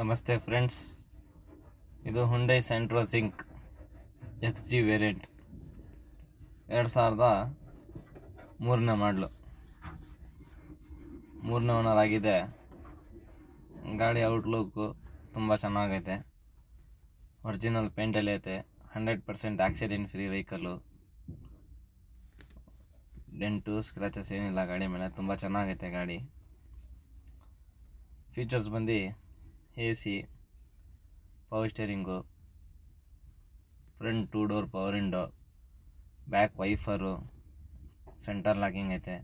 ನಮಸ್ತೆ ಫ್ರೆಂಡ್ಸ್ ಇದು Hyundai Santro Xing X G variant ಎರಡು ಸಾವಿರದ ಮೂರನೇ ಮಾಡಲು ಮೂರನೇ ಓನರ್ ಆಗಿದೆ ಗಾಡಿ ಔಟ್ಲುಕ್ಕು ತುಂಬ ಚೆನ್ನಾಗೈತೆ ಒರಿಜಿನಲ್ ಪೇಂಟಲ್ಲಿ ಐತೆ hundred percent accident free vehicle dent scratches ಏನಿಲ್ಲ ಗಾಡಿ ಮೇಲೆ ತುಂಬ ಚೆನ್ನಾಗೈತೆ ಗಾಡಿ ಫೀಚರ್ಸ್ ಬಂದು A C power steering front two door power window back wiper centre locking ಐತೆ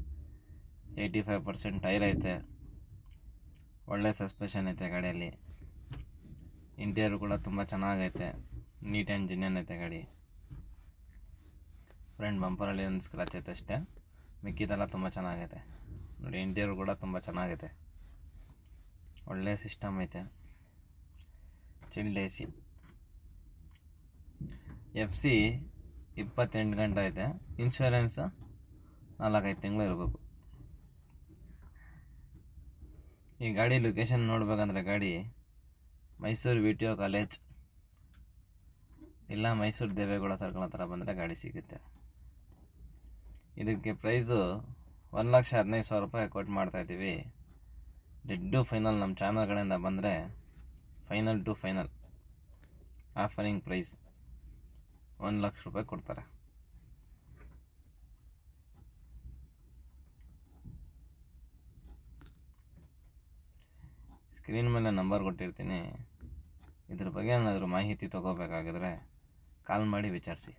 ಏಯ್ಟಿ ಫೈವ್ ಪರ್ಸೆಂಟ್ ಟೈರ್ ಐತೆ ಒಳ್ಳೆ ಸಸ್ಪೆಷನ್ ಐತೆ ಗಾಡಿಯಲ್ಲಿ ಇಂಟೀರಿಯರ್ ಕೂಡ ತುಂಬ ಚೆನ್ನಾಗೈತೆ ನೀಟ್ ಆ್ಯಂಡ್ ಜಿನ್ಯನ್ ಐತೆ ಗಾಡಿ ಫ್ರಂಟ್ ಬಂಪರಲ್ಲಿ ಒಂದು ಸ್ಕ್ರಾಚ್ ಐತೆ ಅಷ್ಟೇ ಮಿಕ್ಕಿದೆಲ್ಲ ತುಂಬ ಚೆನ್ನಾಗೈತೆ ನೋಡಿ ಇಂಟೀರಿಯರ್ ಕೂಡ ತುಂಬ ಚೆನ್ನಾಗೈತೆ ಒಳ್ಳೆಯ ಸಿಸ್ಟಮ್ ಐತೆ ಸಿ ಎಫ್ ಸಿ ಇಪ್ಪತ್ತೆಂಟು ಗಂಟೆ ಐತೆ ಇನ್ಶೂರೆನ್ಸ್ ನಾಲ್ಕೈದು ತಿಂಗಳು ಇರಬೇಕು ಈ ಗಾಡಿ ಲೊಕೇಶನ್ ನೋಡ್ಬೇಕಂದ್ರೆ ಗಾಡಿ Mysuru V T U college ಇಲ್ಲ ಮೈಸೂರು ದೇವೇಗೌಡ ಸರ್ಕಲ್ ಹತ್ರ ಬಂದರೆ ಗಾಡಿ ಸಿಗುತ್ತೆ ಇದಕ್ಕೆ ಪ್ರೈಸು ಒಂದು ಲಕ್ಷ ಹದಿನೈದು ಸಾವಿರ ರೂಪಾಯಿ ಕೊಟ್ಟು ಮಾಡ್ತಾಯಿದ್ದೀವಿ ಡೆಡ್ಡು ಫೈನಲ್ ನಮ್ಮ ಚಾನಲ್ ಕಡೆಯಿಂದ ಬಂದರೆ final to final offering price ಒಂದು ಲಕ್ಷ ರೂಪಾಯಿ ಕೊಡ್ತಾರೆ ಸ್ಕ್ರೀನ್ ಮೇಲೆ ನಂಬರ್ ಕೊಟ್ಟಿರ್ತೀನಿ ಇದ್ರ ಬಗ್ಗೆ ಏನಾದರೂ ಮಾಹಿತಿ ತೊಗೋಬೇಕಾಗಿದ್ರೆ ಕಾಲ್ ಮಾಡಿ ವಿಚಾರಿಸಿ